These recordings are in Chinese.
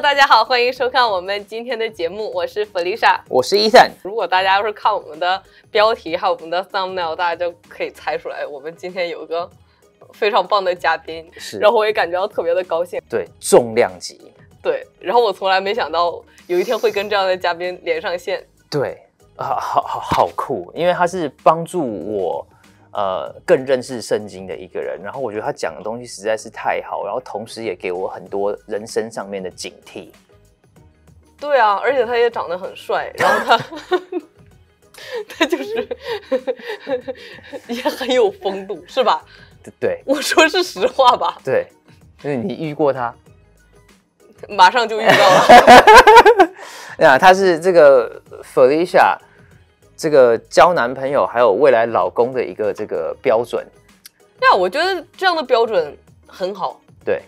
大家好，欢迎收看我们今天的节目，我是 f e l i a 我是 Ethan。如果大家要是看我们的标题还有我们的 thumbnail，大家就可以猜出来，我们今天有个非常棒的嘉宾，是，然后我也感觉到特别的高兴。对，重量级。对，然后我从来没想到有一天会跟这样的嘉宾连上线。对，啊，好好好酷，因为他是帮助我。呃，更认识圣经的一个人，然后我觉得他讲的东西实在是太好，然后同时也给我很多人生上面的警惕。对啊，而且他也长得很帅，然后他 他就是也很有风度，是吧？对对，我说是实话吧。对，就是你遇过他，马上就遇到了。啊，他是这个 Felicia。这个交男朋友还有未来老公的一个这个标准，那我觉得这样的标准很好。对，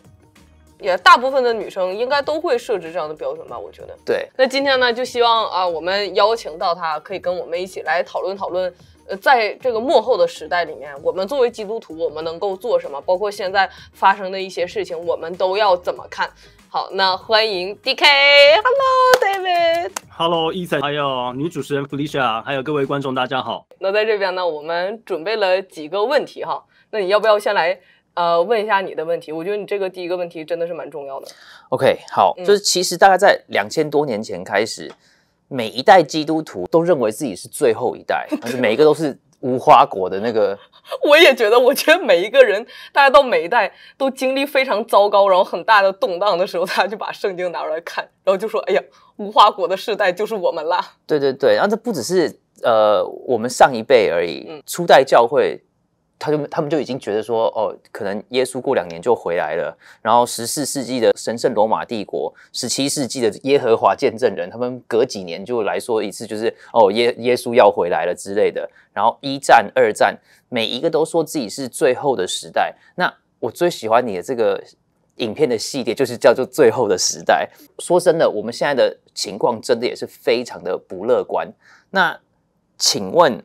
也大部分的女生应该都会设置这样的标准吧？我觉得。对，那今天呢，就希望啊，我们邀请到她，可以跟我们一起来讨论讨论。在这个幕后的时代里面，我们作为基督徒，我们能够做什么？包括现在发生的一些事情，我们都要怎么看好？那欢迎 D K，Hello David，Hello Ethan，还有女主持人 Felicia，还有各位观众，大家好。那在这边呢，我们准备了几个问题哈。那你要不要先来呃问一下你的问题？我觉得你这个第一个问题真的是蛮重要的。OK，好，就是其实大概在两千多年前开始。每一代基督徒都认为自己是最后一代，而是每一个都是无花果的那个。我也觉得，我觉得每一个人，大家都每一代都经历非常糟糕，然后很大的动荡的时候，大家就把圣经拿出来看，然后就说：“哎呀，无花果的世代就是我们啦。”对对对，然后这不只是呃我们上一辈而已，初代教会。他就他们就已经觉得说，哦，可能耶稣过两年就回来了。然后十四世纪的神圣罗马帝国，十七世纪的耶和华见证人，他们隔几年就来说一次，就是哦，耶耶稣要回来了之类的。然后一战、二战，每一个都说自己是最后的时代。那我最喜欢你的这个影片的系列，就是叫做《最后的时代》。说真的，我们现在的情况真的也是非常的不乐观。那请问？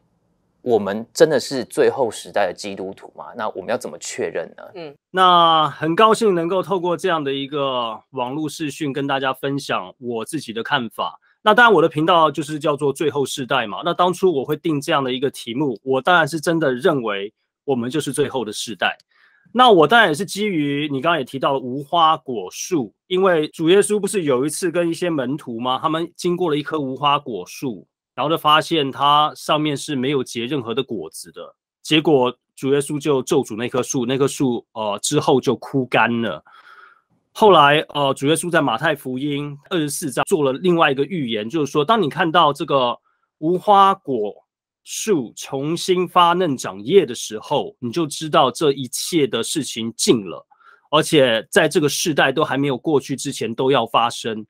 我们真的是最后时代的基督徒吗？那我们要怎么确认呢？嗯，那很高兴能够透过这样的一个网络视讯跟大家分享我自己的看法。那当然，我的频道就是叫做最后世代嘛。那当初我会定这样的一个题目，我当然是真的认为我们就是最后的世代。那我当然也是基于你刚刚也提到无花果树，因为主耶稣不是有一次跟一些门徒吗？他们经过了一棵无花果树。然后就发现它上面是没有结任何的果子的，结果主耶稣就咒诅那棵树，那棵树呃之后就枯干了。后来呃，主耶稣在马太福音二十四章做了另外一个预言，就是说，当你看到这个无花果树重新发嫩长叶的时候，你就知道这一切的事情尽了，而且在这个世代都还没有过去之前都要发生。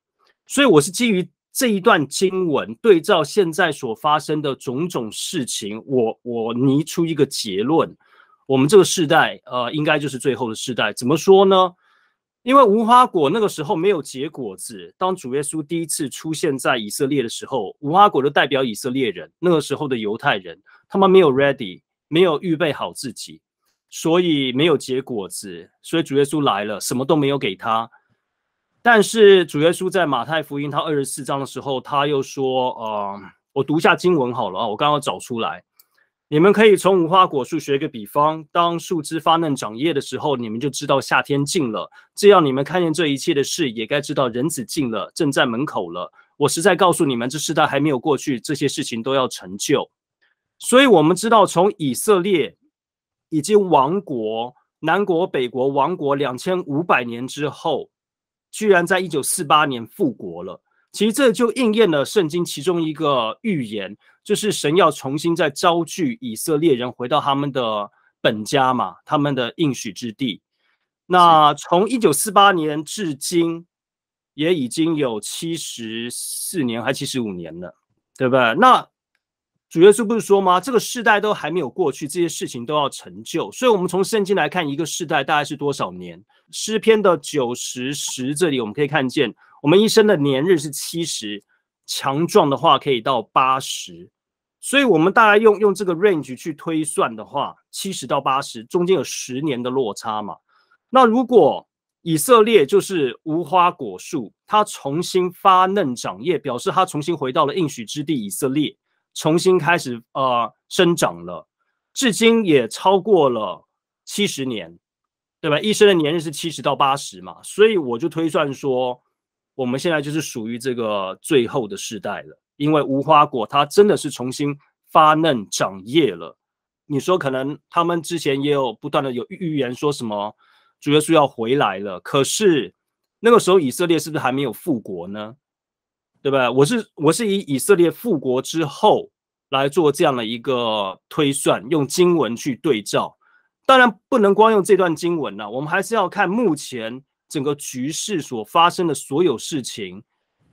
所以我是基于。这一段经文对照现在所发生的种种事情，我我拟出一个结论：我们这个世代，呃，应该就是最后的世代。怎么说呢？因为无花果那个时候没有结果子。当主耶稣第一次出现在以色列的时候，无花果就代表以色列人，那个时候的犹太人，他们没有 ready，没有预备好自己，所以没有结果子。所以主耶稣来了，什么都没有给他。但是主耶稣在马太福音他二十四章的时候，他又说：“呃，我读一下经文好了啊，我刚刚找出来，你们可以从无花果树学一个比方。当树枝发嫩长叶的时候，你们就知道夏天近了。这样，你们看见这一切的事，也该知道人子近了，正在门口了。我实在告诉你们，这世代还没有过去，这些事情都要成就。所以，我们知道从以色列以及王国，南国北国王国两千五百年之后。”居然在一九四八年复国了，其实这就应验了圣经其中一个预言，就是神要重新再招聚以色列人回到他们的本家嘛，他们的应许之地。那从一九四八年至今，也已经有七十四年，还七十五年了，对不对？那主耶稣不是说吗？这个世代都还没有过去，这些事情都要成就。所以，我们从圣经来看，一个世代大概是多少年？诗篇的九十十这里，我们可以看见，我们一生的年日是七十，强壮的话可以到八十。所以，我们大概用用这个 range 去推算的话，七十到八十中间有十年的落差嘛。那如果以色列就是无花果树，它重新发嫩长叶，表示它重新回到了应许之地以色列。重新开始，呃，生长了，至今也超过了七十年，对吧？一生的年日是七十到八十嘛，所以我就推算说，我们现在就是属于这个最后的时代了，因为无花果它真的是重新发嫩长叶了。你说可能他们之前也有不断的有预言说什么，主耶稣要回来了，可是那个时候以色列是不是还没有复国呢？对吧？我是我是以以色列复国之后来做这样的一个推算，用经文去对照。当然不能光用这段经文了，我们还是要看目前整个局势所发生的所有事情，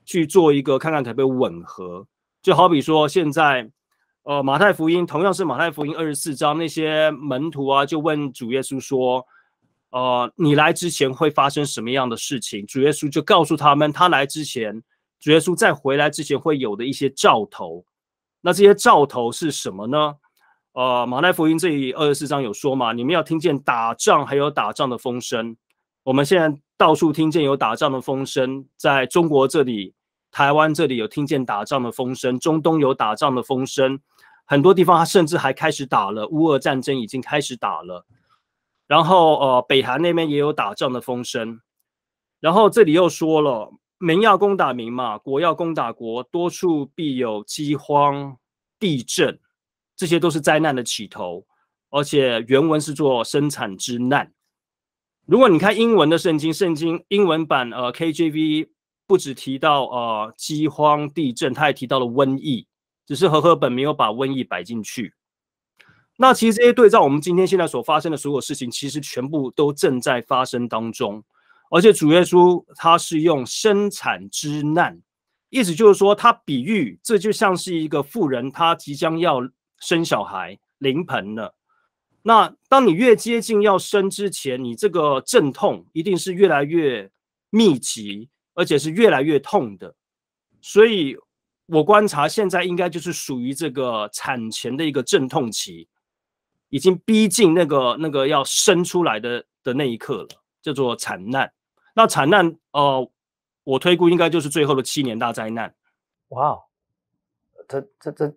去做一个看看可不可以吻合。就好比说现在，呃，马太福音同样是马太福音二十四章，那些门徒啊就问主耶稣说，呃，你来之前会发生什么样的事情？主耶稣就告诉他们，他来之前。主耶稣在回来之前会有的一些兆头，那这些兆头是什么呢？呃，马太福音这里二十四章有说嘛，你们要听见打仗，还有打仗的风声。我们现在到处听见有打仗的风声，在中国这里、台湾这里有听见打仗的风声，中东有打仗的风声，很多地方甚至还开始打了，乌俄战争已经开始打了，然后呃，北韩那边也有打仗的风声，然后这里又说了。民要攻打民嘛，国要攻打国，多处必有饥荒、地震，这些都是灾难的起头。而且原文是做生产之难。如果你看英文的圣经，圣经英文版，呃，KJV 不只提到呃饥荒、地震，它也提到了瘟疫，只是和合本没有把瘟疫摆进去。那其实这些对照，我们今天现在所发生的所有事情，其实全部都正在发生当中。而且主耶稣他是用生产之难，意思就是说，他比喻这就像是一个妇人，她即将要生小孩，临盆了。那当你越接近要生之前，你这个阵痛一定是越来越密集，而且是越来越痛的。所以我观察，现在应该就是属于这个产前的一个阵痛期，已经逼近那个那个要生出来的的那一刻了，叫做产难。那惨难，呃，我推估应该就是最后的七年大灾难。哇，这这这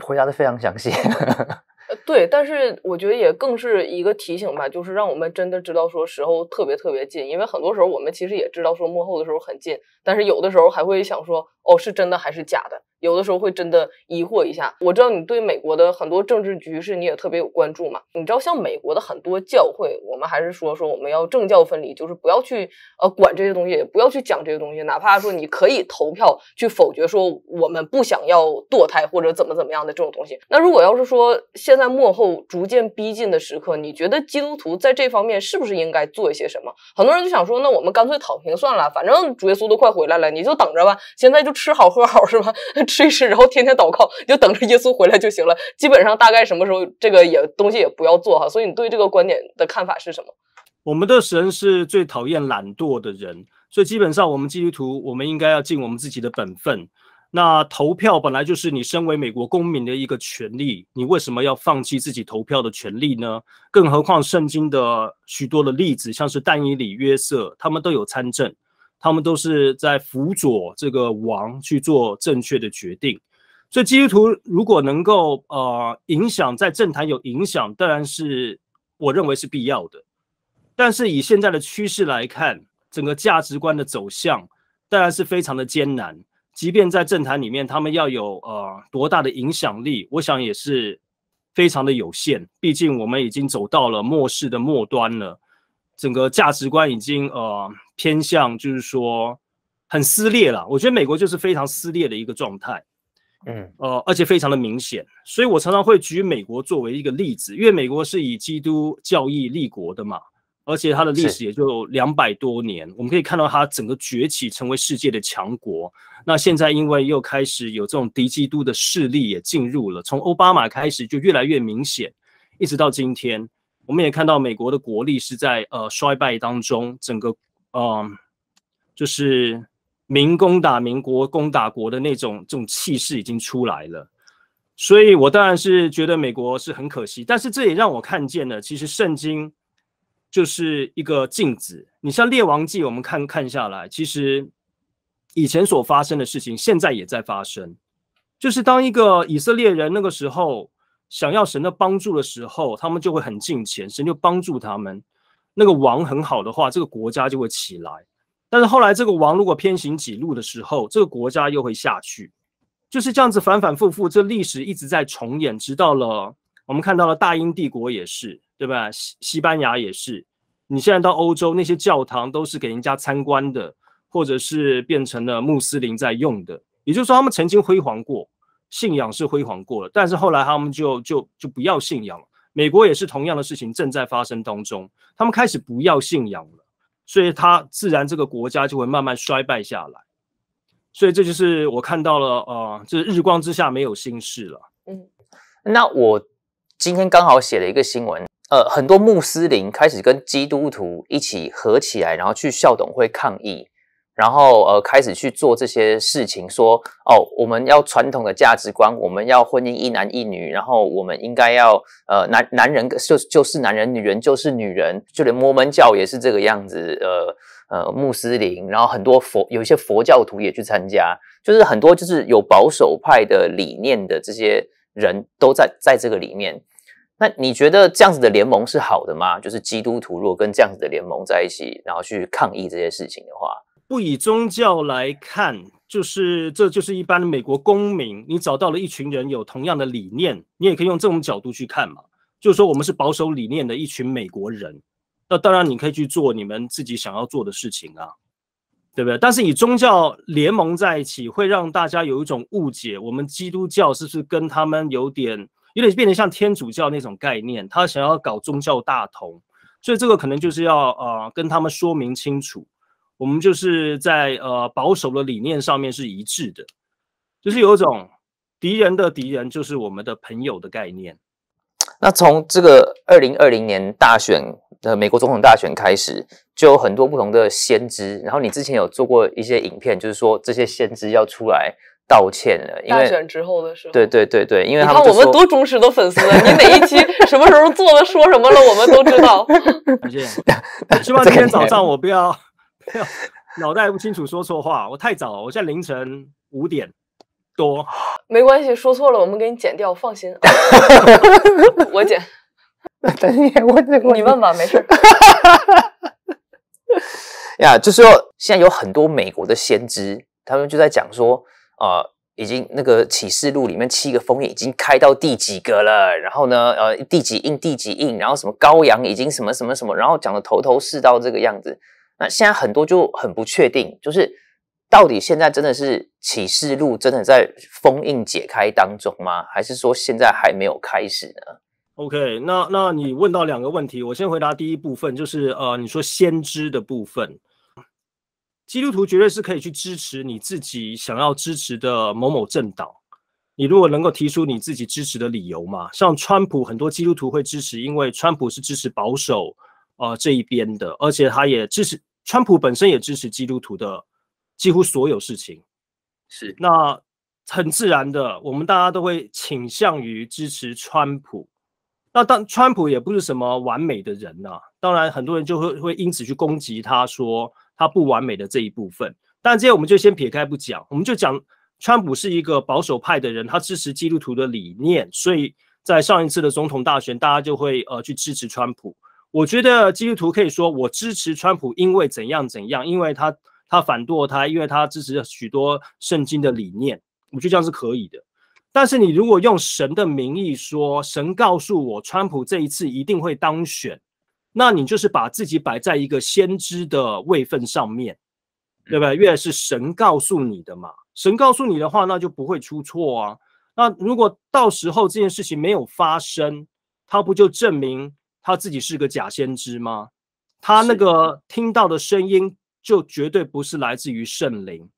回答的非常详细。对，但是我觉得也更是一个提醒吧，就是让我们真的知道说时候特别特别近，因为很多时候我们其实也知道说幕后的时候很近，但是有的时候还会想说哦，是真的还是假的？有的时候会真的疑惑一下，我知道你对美国的很多政治局势你也特别有关注嘛？你知道像美国的很多教会，我们还是说说我们要政教分离，就是不要去呃管这些东西，也不要去讲这些东西，哪怕说你可以投票去否决，说我们不想要堕胎或者怎么怎么样的这种东西。那如果要是说现在幕后逐渐逼近的时刻，你觉得基督徒在这方面是不是应该做一些什么？很多人就想说，那我们干脆躺平算了，反正主耶稣都快回来了，你就等着吧，现在就吃好喝好是吧？吃一吃，然后天天祷告，你就等着耶稣回来就行了。基本上大概什么时候这个也东西也不要做哈。所以你对这个观点的看法是什么？我们的神是最讨厌懒惰的人，所以基本上我们基督徒我们应该要尽我们自己的本分。那投票本来就是你身为美国公民的一个权利，你为什么要放弃自己投票的权利呢？更何况圣经的许多的例子，像是但以里、约瑟，他们都有参政。他们都是在辅佐这个王去做正确的决定，所以基督徒如果能够呃影响在政坛有影响，当然是我认为是必要的。但是以现在的趋势来看，整个价值观的走向当然是非常的艰难。即便在政坛里面，他们要有呃多大的影响力，我想也是非常的有限。毕竟我们已经走到了末世的末端了。整个价值观已经呃偏向，就是说很撕裂了。我觉得美国就是非常撕裂的一个状态，嗯，呃，而且非常的明显。所以我常常会举美国作为一个例子，因为美国是以基督教义立国的嘛，而且它的历史也就两百多年。我们可以看到它整个崛起成为世界的强国。那现在因为又开始有这种敌基督的势力也进入了，从奥巴马开始就越来越明显，一直到今天。我们也看到美国的国力是在呃衰败当中，整个呃就是民攻打民国攻打国的那种这种气势已经出来了，所以我当然是觉得美国是很可惜，但是这也让我看见了，其实圣经就是一个镜子。你像《列王记》，我们看看下来，其实以前所发生的事情，现在也在发生，就是当一个以色列人那个时候。想要神的帮助的时候，他们就会很敬虔，神就帮助他们。那个王很好的话，这个国家就会起来。但是后来这个王如果偏行己路的时候，这个国家又会下去。就是这样子反反复复，这历史一直在重演。直到了我们看到了大英帝国也是，对吧？西西班牙也是。你现在到欧洲，那些教堂都是给人家参观的，或者是变成了穆斯林在用的。也就是说，他们曾经辉煌过。信仰是辉煌过了，但是后来他们就就就不要信仰了。美国也是同样的事情正在发生当中，他们开始不要信仰了，所以他自然这个国家就会慢慢衰败下来。所以这就是我看到了，呃，这日光之下没有心事了。嗯，那我今天刚好写了一个新闻，呃，很多穆斯林开始跟基督徒一起合起来，然后去校董会抗议。然后呃，开始去做这些事情，说哦，我们要传统的价值观，我们要婚姻一男一女，然后我们应该要呃男男人就就是男人，女人就是女人，就连摩门教也是这个样子，呃呃穆斯林，然后很多佛有一些佛教徒也去参加，就是很多就是有保守派的理念的这些人都在在这个里面。那你觉得这样子的联盟是好的吗？就是基督徒如果跟这样子的联盟在一起，然后去抗议这些事情的话？不以宗教来看，就是这就是一般的美国公民。你找到了一群人有同样的理念，你也可以用这种角度去看嘛。就是说，我们是保守理念的一群美国人。那当然，你可以去做你们自己想要做的事情啊，对不对？但是以宗教联盟在一起，会让大家有一种误解。我们基督教是不是跟他们有点有点变得像天主教那种概念？他想要搞宗教大同，所以这个可能就是要呃跟他们说明清楚。我们就是在呃保守的理念上面是一致的，就是有一种敌人的敌人就是我们的朋友的概念。那从这个二零二零年大选的美国总统大选开始，就有很多不同的先知。然后你之前有做过一些影片，就是说这些先知要出来道歉了，因为大选之后的时候，对对对对，你看我们多忠实的粉丝，你哪一期 什么时候做了说什么了，我们都知道。谢 谢。希望今天早上我不要。脑袋不清楚说错话，我太早了，我现在凌晨五点多，没关系，说错了我们给你剪掉，放心。我剪，等你，我你问吧，没事。呀，就是说现在有很多美国的先知，他们就在讲说啊，已经那个启示录里面七个封印已经开到第几个了，然后呢，呃，第几印，第几印，然后什么羔羊已经什么什么什么，然后讲的头头是道这个样子。那现在很多就很不确定，就是到底现在真的是启示录真的在封印解开当中吗？还是说现在还没有开始呢？OK，那那你问到两个问题，我先回答第一部分，就是呃，你说先知的部分，基督徒绝对是可以去支持你自己想要支持的某某政党，你如果能够提出你自己支持的理由嘛，像川普很多基督徒会支持，因为川普是支持保守呃这一边的，而且他也支持。川普本身也支持基督徒的几乎所有事情，是那很自然的，我们大家都会倾向于支持川普。那当川普也不是什么完美的人啊，当然很多人就会会因此去攻击他，说他不完美的这一部分。但这些我们就先撇开不讲，我们就讲川普是一个保守派的人，他支持基督徒的理念，所以在上一次的总统大选，大家就会呃去支持川普。我觉得基督徒可以说我支持川普，因为怎样怎样，因为他他反堕胎，因为他支持许多圣经的理念，我觉得这样是可以的。但是你如果用神的名义说，神告诉我川普这一次一定会当选，那你就是把自己摆在一个先知的位份上面，对不对？因是神告诉你的嘛，神告诉你的话，那就不会出错啊。那如果到时候这件事情没有发生，它不就证明？他自己是个假先知吗？他那个听到的声音就绝对不是来自于圣灵，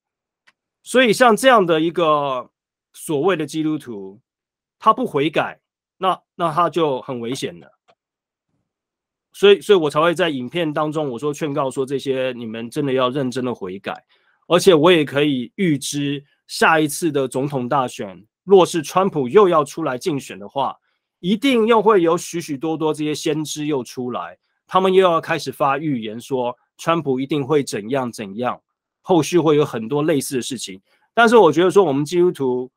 所以像这样的一个所谓的基督徒，他不悔改，那那他就很危险了。所以，所以我才会在影片当中我说劝告说，这些你们真的要认真的悔改。而且我也可以预知下一次的总统大选，若是川普又要出来竞选的话。一定又会有许许多多这些先知又出来，他们又要开始发预言，说川普一定会怎样怎样，后续会有很多类似的事情。但是我觉得说，我们基督徒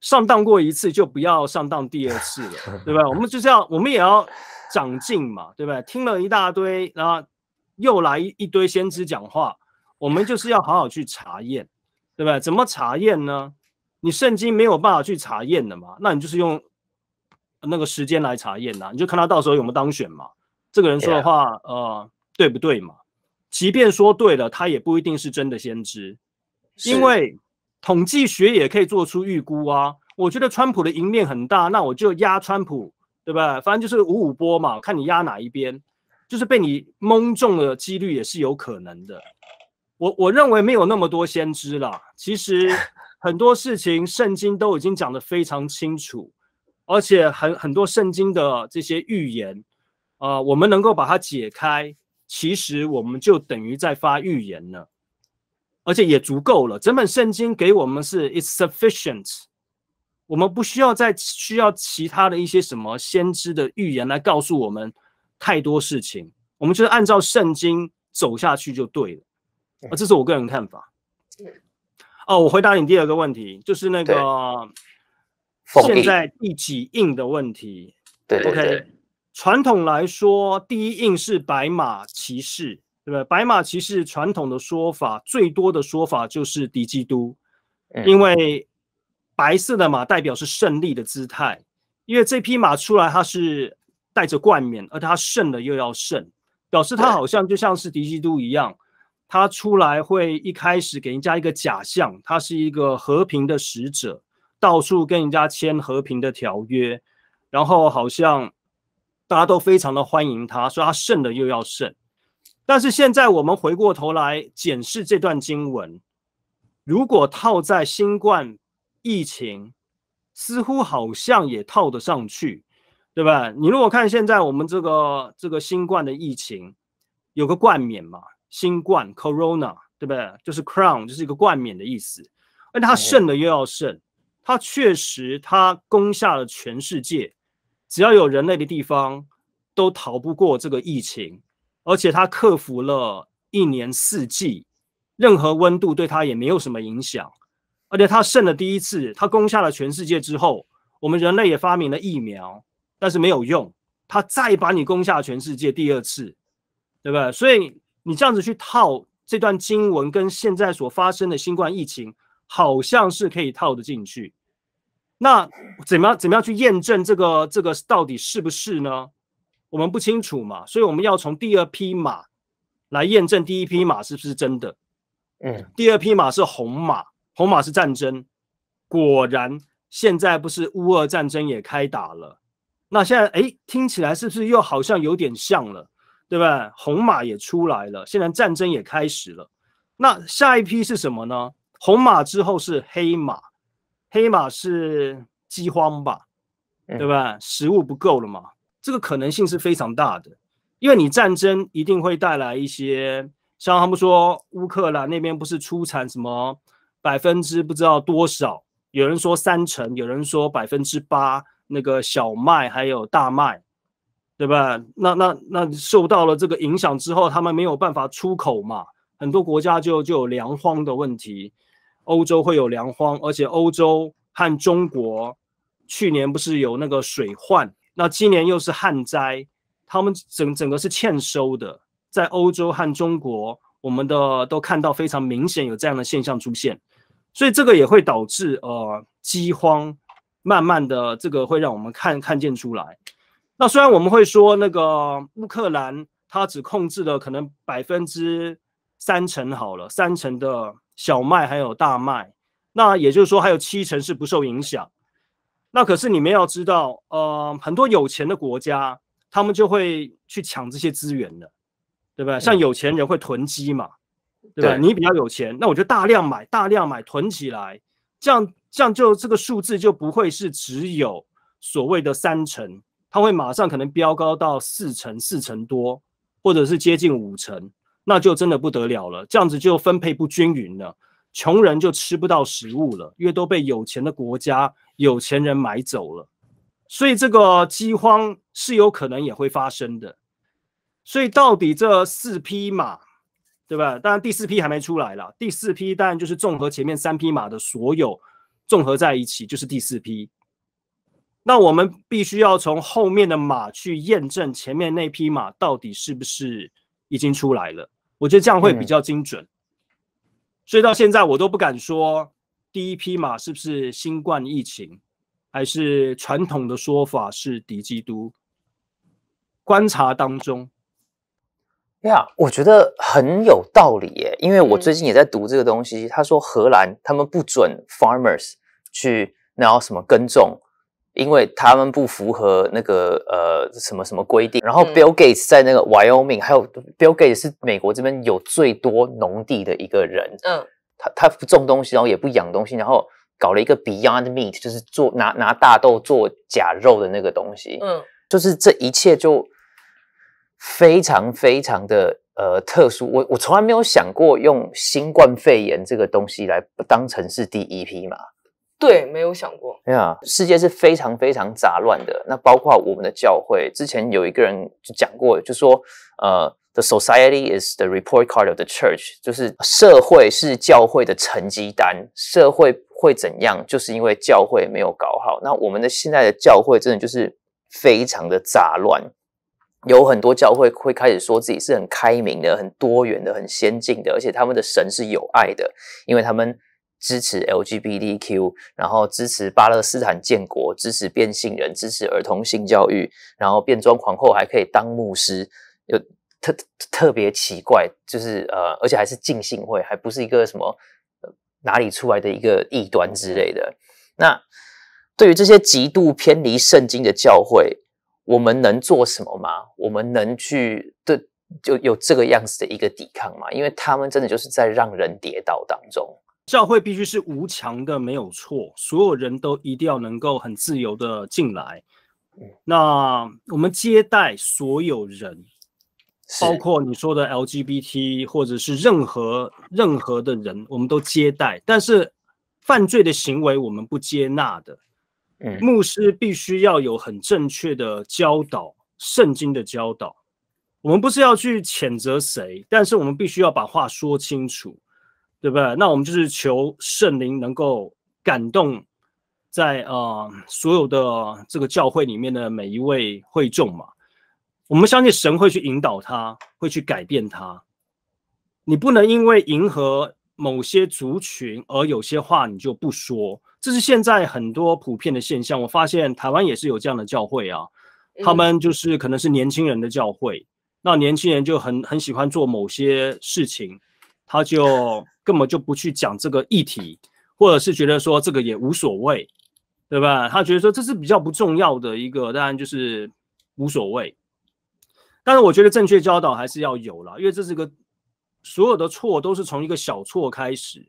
上当过一次，就不要上当第二次了，对吧？我们就这样，我们也要长进嘛，对不对？听了一大堆，然后又来一堆先知讲话，我们就是要好好去查验，对不对？怎么查验呢？你圣经没有办法去查验的嘛，那你就是用。那个时间来查验呐，你就看他到时候有没有当选嘛。这个人说的话，呃，对不对嘛？即便说对了，他也不一定是真的先知，因为统计学也可以做出预估啊。我觉得川普的赢面很大，那我就压川普，对吧？反正就是五五波嘛，看你压哪一边，就是被你蒙中的几率也是有可能的。我我认为没有那么多先知啦，其实 很多事情圣经都已经讲得非常清楚。而且很很多圣经的这些预言，啊，我们能够把它解开，其实我们就等于在发预言了，而且也足够了。整本圣经给我们是 is sufficient，我们不需要再需要其他的一些什么先知的预言来告诉我们太多事情，我们就是按照圣经走下去就对了。啊，这是我个人看法。嗯。哦，我回答你第二个问题，就是那个。现在第几印的问题？对，OK。传统来说，第一印是白马骑士，对不对？白马骑士传统的说法，最多的说法就是敌基督，因为白色的马代表是胜利的姿态，因为这匹马出来，它是带着冠冕，而它胜了又要胜，表示它好像就像是敌基督一样，他出来会一开始给人家一个假象，他是一个和平的使者。到处跟人家签和平的条约，然后好像大家都非常的欢迎他，说他胜的又要胜。但是现在我们回过头来检视这段经文，如果套在新冠疫情，似乎好像也套得上去，对吧？你如果看现在我们这个这个新冠的疫情，有个冠冕嘛，新冠 corona，对不对？就是 crown，就是一个冠冕的意思。那他胜的又要胜。他确实，他攻下了全世界，只要有人类的地方，都逃不过这个疫情。而且他克服了一年四季，任何温度对他也没有什么影响。而且他胜了第一次，他攻下了全世界之后，我们人类也发明了疫苗，但是没有用。他再把你攻下全世界第二次，对不对？所以你这样子去套这段经文，跟现在所发生的新冠疫情。好像是可以套得进去，那怎么样怎么样去验证这个这个到底是不是呢？我们不清楚嘛，所以我们要从第二匹马来验证第一匹马是不是真的。嗯，第二匹马是红马，红马是战争。果然，现在不是乌俄战争也开打了。那现在哎，听起来是不是又好像有点像了，对吧？红马也出来了，现在战争也开始了。那下一批是什么呢？红马之后是黑马，黑马是饥荒吧，对吧？食物不够了嘛，这个可能性是非常大的，因为你战争一定会带来一些，像他们说乌克兰那边不是出产什么百分之不知道多少，有人说三成，有人说百分之八，那个小麦还有大麦，对吧？那那那受到了这个影响之后，他们没有办法出口嘛，很多国家就就有粮荒的问题。欧洲会有粮荒，而且欧洲和中国去年不是有那个水患，那今年又是旱灾，他们整整个是欠收的，在欧洲和中国，我们的都看到非常明显有这样的现象出现，所以这个也会导致呃饥荒，慢慢的这个会让我们看看见出来。那虽然我们会说那个乌克兰它只控制了可能百分之三成好了，三成的。小麦还有大麦，那也就是说还有七成是不受影响。那可是你们要知道，呃，很多有钱的国家，他们就会去抢这些资源的，对不对？像有钱人会囤积嘛，对对？你比较有钱，那我就大量买，大量买，囤起来，这样这样就这个数字就不会是只有所谓的三成，它会马上可能飙高到四成、四成多，或者是接近五成。那就真的不得了了，这样子就分配不均匀了，穷人就吃不到食物了，因为都被有钱的国家、有钱人买走了，所以这个饥荒是有可能也会发生的。所以到底这四匹马，对吧？当然第四匹还没出来了，第四匹当然就是综合前面三匹马的所有，综合在一起就是第四匹。那我们必须要从后面的马去验证前面那匹马到底是不是已经出来了。我觉得这样会比较精准，所以到现在我都不敢说第一批马是不是新冠疫情，还是传统的说法是敌基督。观察当中，呀，我觉得很有道理，耶。因为我最近也在读这个东西。他说荷兰他们不准 farmers 去，然后什么耕种。因为他们不符合那个呃什么什么规定，然后 Bill Gates 在那个 Wyoming，还有 Bill Gates 是美国这边有最多农地的一个人，嗯，他他不种东西，然后也不养东西，然后搞了一个 Beyond Meat，就是做拿拿大豆做假肉的那个东西，嗯，就是这一切就非常非常的呃特殊，我我从来没有想过用新冠肺炎这个东西来当成是第一批嘛。对，没有想过。哎呀，世界是非常非常杂乱的。那包括我们的教会，之前有一个人就讲过，就说：“呃，the society is the report card of the church，就是社会是教会的成绩单。社会会怎样，就是因为教会没有搞好。那我们的现在的教会，真的就是非常的杂乱。有很多教会会开始说自己是很开明的、很多元的、很先进的，而且他们的神是有爱的，因为他们。”支持 LGBTQ，然后支持巴勒斯坦建国，支持变性人，支持儿童性教育，然后变装皇后还可以当牧师，有特特别奇怪，就是呃，而且还是浸信会，还不是一个什么哪里出来的一个异端之类的。那对于这些极度偏离圣经的教会，我们能做什么吗？我们能去对就有这个样子的一个抵抗吗？因为他们真的就是在让人跌倒当中。教会必须是无墙的，没有错。所有人都一定要能够很自由的进来。那我们接待所有人，包括你说的 LGBT 或者是任何任何的人，我们都接待。但是犯罪的行为我们不接纳的。牧师必须要有很正确的教导，圣经的教导。我们不是要去谴责谁，但是我们必须要把话说清楚。对不对？那我们就是求圣灵能够感动，在呃所有的这个教会里面的每一位会众嘛。我们相信神会去引导他，会去改变他。你不能因为迎合某些族群而有些话你就不说，这是现在很多普遍的现象。我发现台湾也是有这样的教会啊，他们就是可能是年轻人的教会，那年轻人就很很喜欢做某些事情。他就根本就不去讲这个议题，或者是觉得说这个也无所谓，对吧？他觉得说这是比较不重要的一个，当然就是无所谓。但是我觉得正确教导还是要有了，因为这是个所有的错都是从一个小错开始，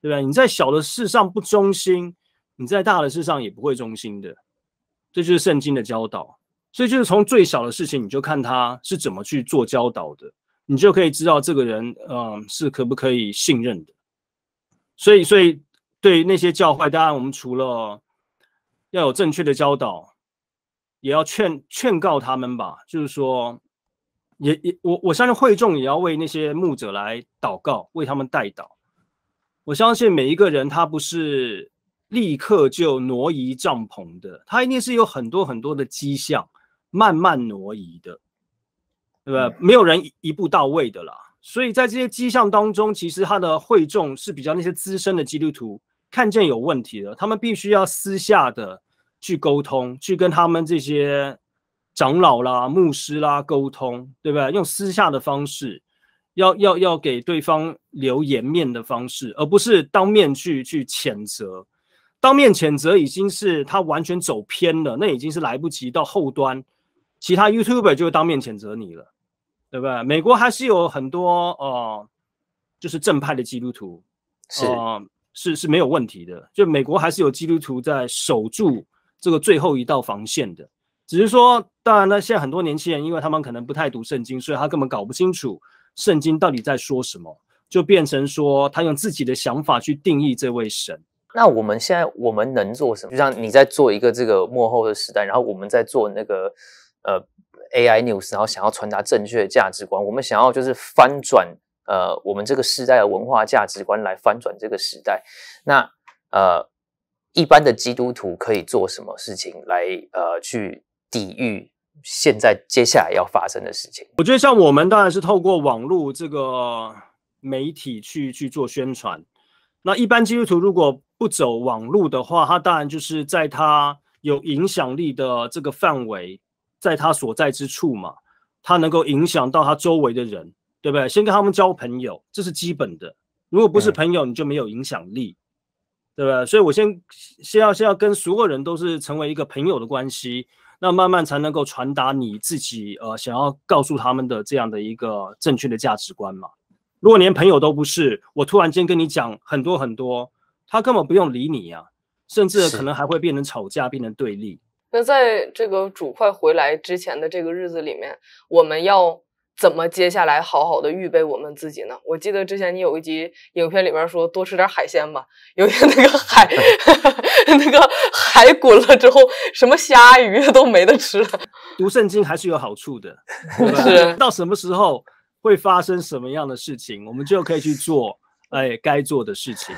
对吧？你在小的事上不忠心，你在大的事上也不会忠心的。这就是圣经的教导，所以就是从最小的事情，你就看他是怎么去做教导的。你就可以知道这个人，嗯，是可不可以信任的。所以，所以对那些教坏，当然我们除了要有正确的教导，也要劝劝告他们吧。就是说，也也我我相信会众也要为那些牧者来祷告，为他们代祷。我相信每一个人他不是立刻就挪移帐篷的，他一定是有很多很多的迹象，慢慢挪移的。对吧？没有人一步到位的啦，所以在这些迹象当中，其实他的会众是比较那些资深的基督徒看见有问题的，他们必须要私下的去沟通，去跟他们这些长老啦、牧师啦沟通，对不对？用私下的方式，要要要给对方留颜面的方式，而不是当面去去谴责，当面谴责已经是他完全走偏了，那已经是来不及到后端，其他 YouTube 就会当面谴责你了。对不对？美国还是有很多呃，就是正派的基督徒，是是是没有问题的。就美国还是有基督徒在守住这个最后一道防线的。只是说，当然呢，现在很多年轻人，因为他们可能不太读圣经，所以他根本搞不清楚圣经到底在说什么，就变成说他用自己的想法去定义这位神。那我们现在我们能做什么？就像你在做一个这个幕后的时代，然后我们在做那个呃。AI news，然后想要传达正确的价值观，我们想要就是翻转呃，我们这个时代的文化价值观来翻转这个时代。那呃，一般的基督徒可以做什么事情来呃去抵御现在接下来要发生的事情？我觉得像我们当然是透过网络这个媒体去去做宣传。那一般基督徒如果不走网络的话，他当然就是在他有影响力的这个范围。在他所在之处嘛，他能够影响到他周围的人，对不对？先跟他们交朋友，这是基本的。如果不是朋友，你就没有影响力，对不对？所以我先先要先要跟所有人都是成为一个朋友的关系，那慢慢才能够传达你自己呃想要告诉他们的这样的一个正确的价值观嘛。如果连朋友都不是，我突然间跟你讲很多很多，他根本不用理你呀，甚至可能还会变成吵架，变成对立。那在这个主快回来之前的这个日子里面，我们要怎么接下来好好的预备我们自己呢？我记得之前你有一集影片里面说多吃点海鲜吧，有一天那个海 那个海滚了之后，什么虾鱼都没得吃了。读圣经还是有好处的，是到什么时候会发生什么样的事情，我们就可以去做哎该做的事情。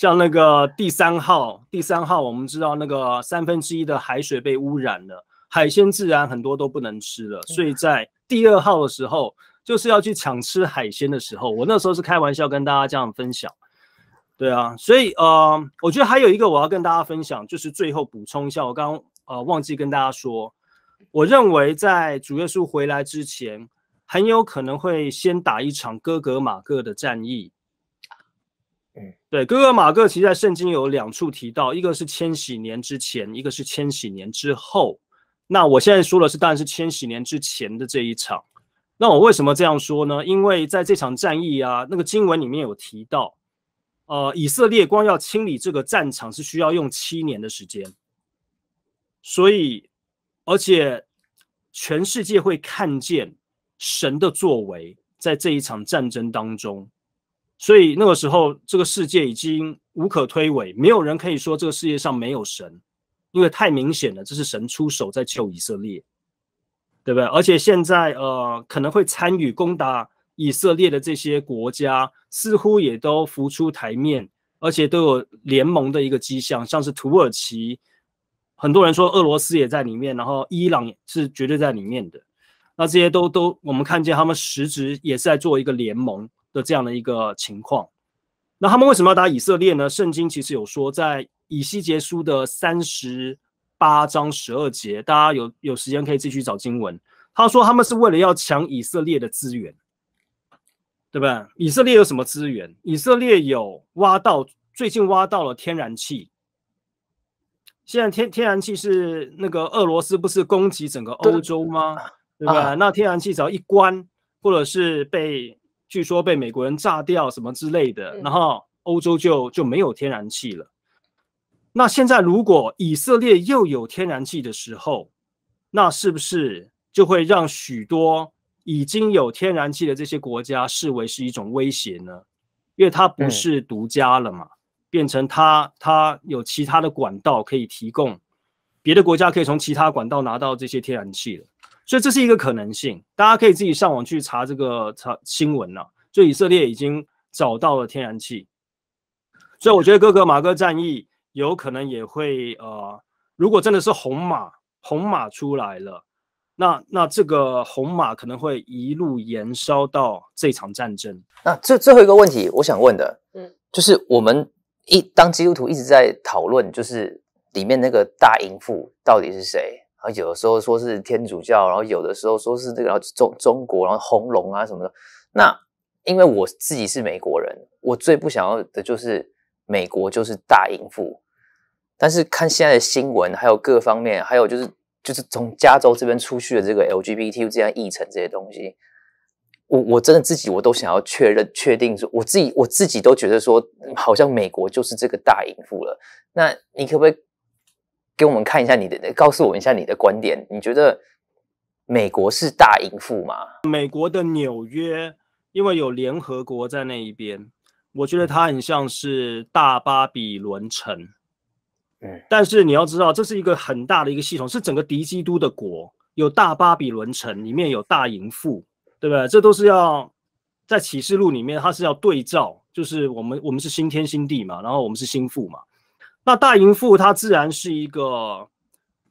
像那个第三号，第三号，我们知道那个三分之一的海水被污染了，海鲜自然很多都不能吃了。所以在第二号的时候，就是要去抢吃海鲜的时候，我那时候是开玩笑跟大家这样分享。对啊，所以呃，我觉得还有一个我要跟大家分享，就是最后补充一下，我刚呃忘记跟大家说，我认为在主耶稣回来之前，很有可能会先打一场哥格马各的战役。嗯，对，哥哥马各其实，在圣经有两处提到，一个是千禧年之前，一个是千禧年之后。那我现在说的是，当然是千禧年之前的这一场。那我为什么这样说呢？因为在这场战役啊，那个经文里面有提到，呃，以色列光要清理这个战场是需要用七年的时间，所以而且全世界会看见神的作为在这一场战争当中。所以那个时候，这个世界已经无可推诿，没有人可以说这个世界上没有神，因为太明显了，这是神出手在救以色列，对不对？而且现在呃，可能会参与攻打以色列的这些国家，似乎也都浮出台面，而且都有联盟的一个迹象，像是土耳其，很多人说俄罗斯也在里面，然后伊朗是绝对在里面的，那这些都都我们看见他们实质也是在做一个联盟。的这样的一个情况，那他们为什么要打以色列呢？圣经其实有说，在以西结书的三十八章十二节，大家有有时间可以自己去找经文。他说他们是为了要抢以色列的资源，对吧？以色列有什么资源？以色列有挖到最近挖到了天然气，现在天天然气是那个俄罗斯不是攻击整个欧洲吗？对吧？那天然气只要一关，或者是被据说被美国人炸掉什么之类的，然后欧洲就就没有天然气了。那现在如果以色列又有天然气的时候，那是不是就会让许多已经有天然气的这些国家视为是一种威胁呢？因为它不是独家了嘛，变成它它有其他的管道可以提供，别的国家可以从其他管道拿到这些天然气了。所以这是一个可能性，大家可以自己上网去查这个查新闻了。所以以色列已经找到了天然气，所以我觉得哥哥马哥战役有可能也会呃，如果真的是红马红马出来了，那那这个红马可能会一路延烧到这场战争。那最最后一个问题，我想问的，嗯，就是我们一当基督徒一直在讨论，就是里面那个大淫妇到底是谁？然后有的时候说是天主教，然后有的时候说是这个中中国，然后红龙啊什么的。那因为我自己是美国人，我最不想要的就是美国就是大淫妇。但是看现在的新闻，还有各方面，还有就是就是从加州这边出去的这个 l g b t 这样议程这些东西，我我真的自己我都想要确认确定说我自己我自己都觉得说好像美国就是这个大淫妇了。那你可不可以？给我们看一下你的，告诉我们一下你的观点。你觉得美国是大淫妇吗？美国的纽约，因为有联合国在那一边，我觉得它很像是大巴比伦城。嗯，但是你要知道，这是一个很大的一个系统，是整个敌基督的国。有大巴比伦城，里面有大淫妇，对不对？这都是要在启示录里面，它是要对照，就是我们我们是新天新地嘛，然后我们是新妇嘛。那大淫妇她自然是一个，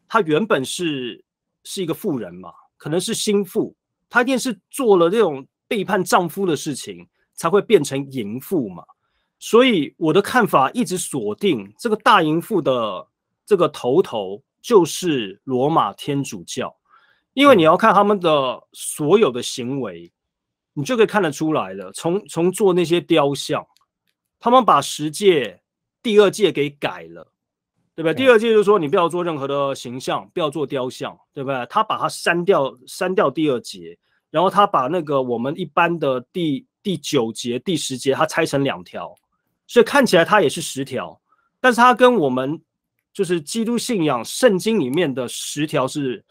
她原本是是一个妇人嘛，可能是心腹，她一定是做了这种背叛丈夫的事情，才会变成淫妇嘛。所以我的看法一直锁定这个大淫妇的这个头头就是罗马天主教，因为你要看他们的所有的行为，你就可以看得出来了。从从做那些雕像，他们把十戒。第二届给改了，对不对第二届就是说你不要做任何的形象，不要做雕像，对不对？他把它删掉，删掉第二节，然后他把那个我们一般的第第九节、第十节，他拆成两条，所以看起来他也是十条，但是他跟我们就是基督信仰圣经里面的十条是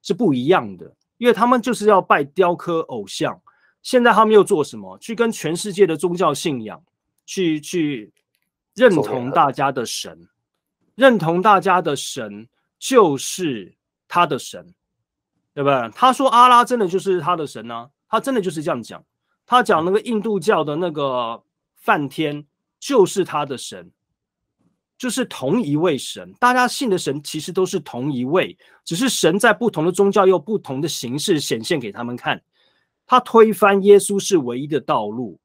是不一样的，因为他们就是要拜雕刻偶像。现在他们又做什么？去跟全世界的宗教信仰去去。认同大家的神，认同大家的神就是他的神，对不？他说阿拉真的就是他的神呢，他真的就是这样讲。他讲那个印度教的那个梵天就是他的神，就是同一位神。大家信的神其实都是同一位，只是神在不同的宗教用不同的形式显现给他们看。他推翻耶稣是唯一的道路。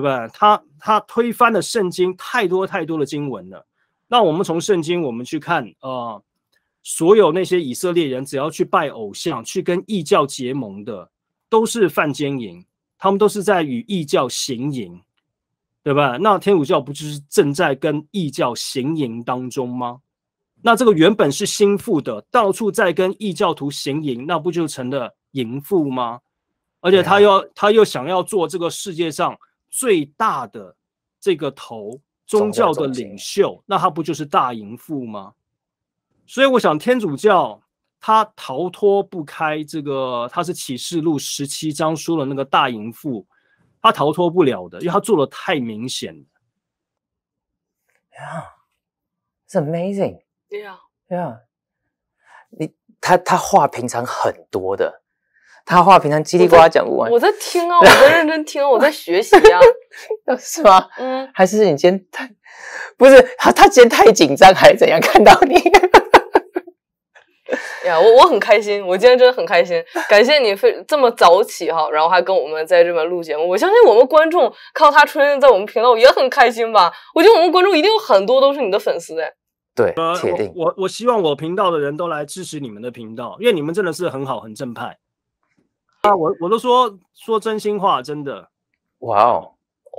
对对？他他推翻了圣经太多太多的经文了。那我们从圣经我们去看啊，所有那些以色列人只要去拜偶像、去跟异教结盟的，都是犯奸淫，他们都是在与异教行淫，对不那天主教不就是正在跟异教行淫当中吗？那这个原本是心腹的，到处在跟异教徒行淫，那不就成了淫妇吗？而且他又他又想要做这个世界上。最大的这个头宗教的领袖，那他不就是大淫妇吗？所以我想，天主教他逃脱不开这个，他是启示录十七章说的那个大淫妇，他逃脱不了的，因为他做的太明显了。Yeah，是 amazing。Yeah，Yeah，你他他话平常很多的。他话平常叽里呱啦讲不完。我在听啊，我在认真听，我在学习呀。是吗？嗯。还是你今天太……不是他，他今天太紧张还是怎样？看到你。呀，我我很开心，我今天真的很开心。感谢你非这么早起哈，然后还跟我们在这边录节目。我相信我们观众看到他出现在我们频道也很开心吧？我觉得我们观众一定有很多都是你的粉丝哎。对，铁定。我我希望我频道的人都来支持你们的频道，因为你们真的是很好很正派。啊，我我都说说真心话，真的。哇哦，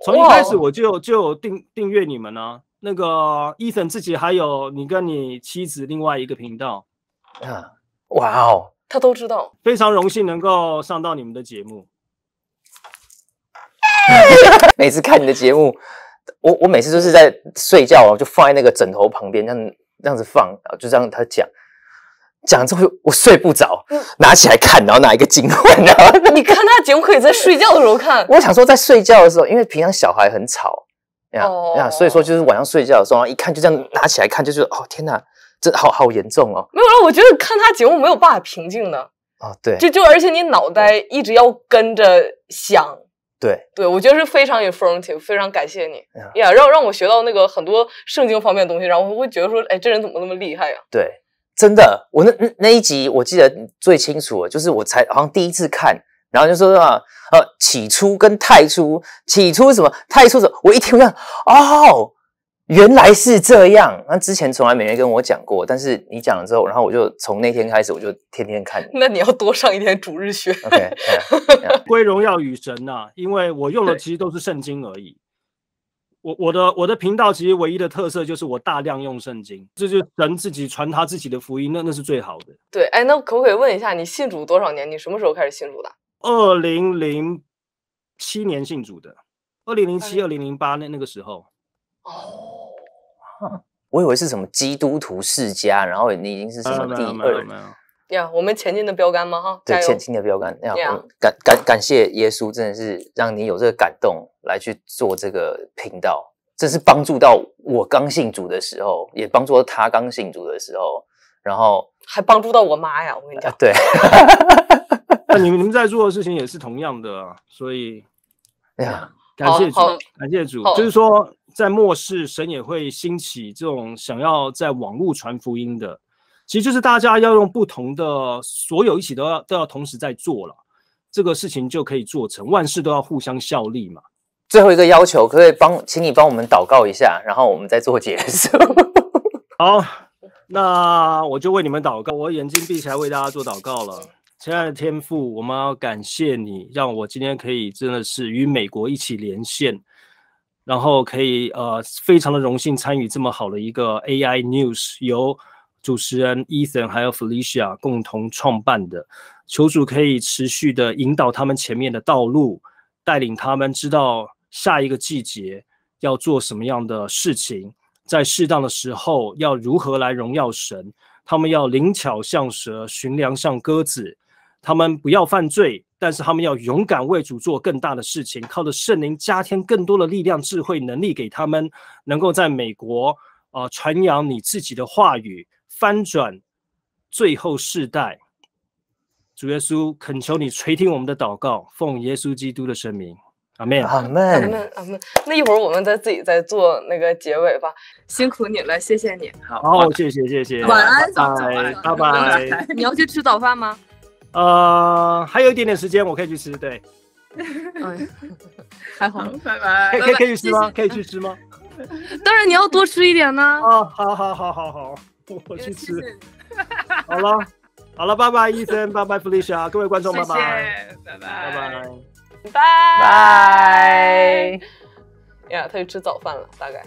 从一开始我就就订订阅你们呢。那个 Ethan 自己还有你跟你妻子另外一个频道。啊，哇哦，他都知道。非常荣幸能够上到你们的节目。每次看你的节目，我我每次都是在睡觉，就放在那个枕头旁边，这样这样子放，就这样他讲。讲之后我睡不着，拿起来看，然后拿一个节目呢？你看他节目可以在睡觉的时候看。我想说在睡觉的时候，因为平常小孩很吵，呀呀，所以说就是晚上睡觉的时候，一看就这样拿起来看，就觉得哦天哪，这好好严重哦。没有了，我觉得看他节目没有办法平静的啊，对，就就而且你脑袋一直要跟着想，对对，我觉得是非常有风情，非常感谢你。呀，让让我学到那个很多圣经方面的东西，然后我会觉得说，哎，这人怎么那么厉害呀？对。真的，我那那一集我记得最清楚，就是我才好像第一次看，然后就说啊，呃，起初跟太初，起初什么太初？我一听这样，哦，原来是这样。那之前从来没人跟我讲过，但是你讲了之后，然后我就从那天开始，我就天天看。那你要多上一天主日学。OK，归荣耀与神呐，因为我用的其实都是圣经而已。我我的我的频道其实唯一的特色就是我大量用圣经，这就是人自己传他自己的福音，那那是最好的。对，哎，那可不可以问一下，你信主多少年？你什么时候开始信主的？二零零七年信主的，二零零七、二零零八那那个时候。哦，我以为是什么基督徒世家，然后你已经是什么第二。呀，我们前进的标杆吗？哈，对，前进的标杆。这样，感感感谢耶稣，真的是让你有这个感动来去做这个频道，这是帮助到我刚信主的时候，也帮助到他刚信主的时候，然后还帮助到我妈呀！我跟你讲，对 那你们你们在做的事情也是同样的，所以，哎呀，感谢主，感谢主，就是说在末世，神也会兴起这种想要在网络传福音的。其实就是大家要用不同的所有一起都要都要同时在做了，这个事情就可以做成。万事都要互相效力嘛。最后一个要求，可以帮，请你帮我们祷告一下，然后我们再做结束。好，那我就为你们祷告，我眼睛闭起来为大家做祷告了。亲爱的天父，我们要感谢你，让我今天可以真的是与美国一起连线，然后可以呃，非常的荣幸参与这么好的一个 AI News 由。主持人 Ethan 还有 Felicia 共同创办的，求主可以持续的引导他们前面的道路，带领他们知道下一个季节要做什么样的事情，在适当的时候要如何来荣耀神。他们要灵巧像蛇，寻良像鸽子。他们不要犯罪，但是他们要勇敢为主做更大的事情，靠着圣灵加添更多的力量、智慧、能力给他们，能够在美国呃传扬你自己的话语。翻转最后世代，主耶稣，恳求你垂听我们的祷告，奉耶稣基督的圣名，阿门，阿门，阿门，阿门。那一会儿我们再自己再做那个结尾吧，辛苦你了，谢谢你。好，谢谢谢谢，晚安，早安，拜拜。你要去吃早饭吗？呃，还有一点点时间，我可以去吃。对，还好，拜拜。可以可以去吃吗？可以去吃吗？当然，你要多吃一点呢。哦，好，好，好，好，好。我去吃，好了，好了，拜拜，医生，拜拜 f l i c i a 各位观众，拜拜，拜拜，拜拜，拜。呀，他去吃早饭了，大概。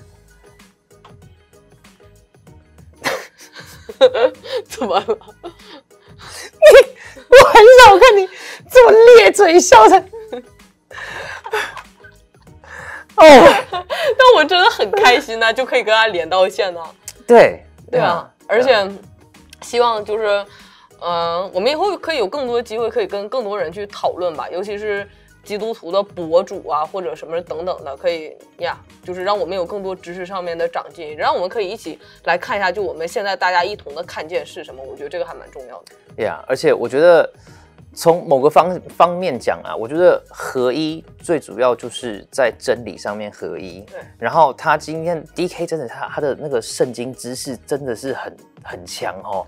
怎么了？你，我很少看你这么咧嘴笑的。哦，那我真的很开心呐，就可以跟他连到线了。对。对啊，而且希望就是，嗯，我们以后可以有更多机会，可以跟更多人去讨论吧，尤其是基督徒的博主啊，或者什么等等的，可以呀，就是让我们有更多知识上面的长进，让我们可以一起来看一下，就我们现在大家一同的看见是什么，我觉得这个还蛮重要的。呀，而且我觉得。从某个方方面讲啊，我觉得合一最主要就是在真理上面合一。对。然后他今天 D K 真的他他的那个圣经知识真的是很很强哦。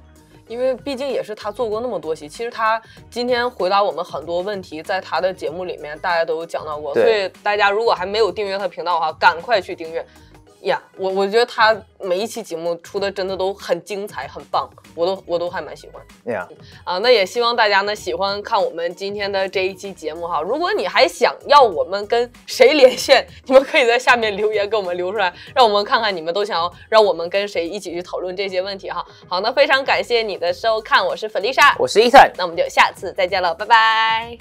因为毕竟也是他做过那么多期，其实他今天回答我们很多问题，在他的节目里面大家都有讲到过，所以大家如果还没有订阅他频道的话，赶快去订阅。呀，我我觉得他每一期节目出的真的都很精彩，很棒，我都我都还蛮喜欢。呀，啊，那也希望大家呢喜欢看我们今天的这一期节目哈。如果你还想要我们跟谁连线，你们可以在下面留言给我们留出来，让我们看看你们都想要让我们跟谁一起去讨论这些问题哈。好，那非常感谢你的收看，我是粉丽莎，我是伊森，那我们就下次再见了，拜拜。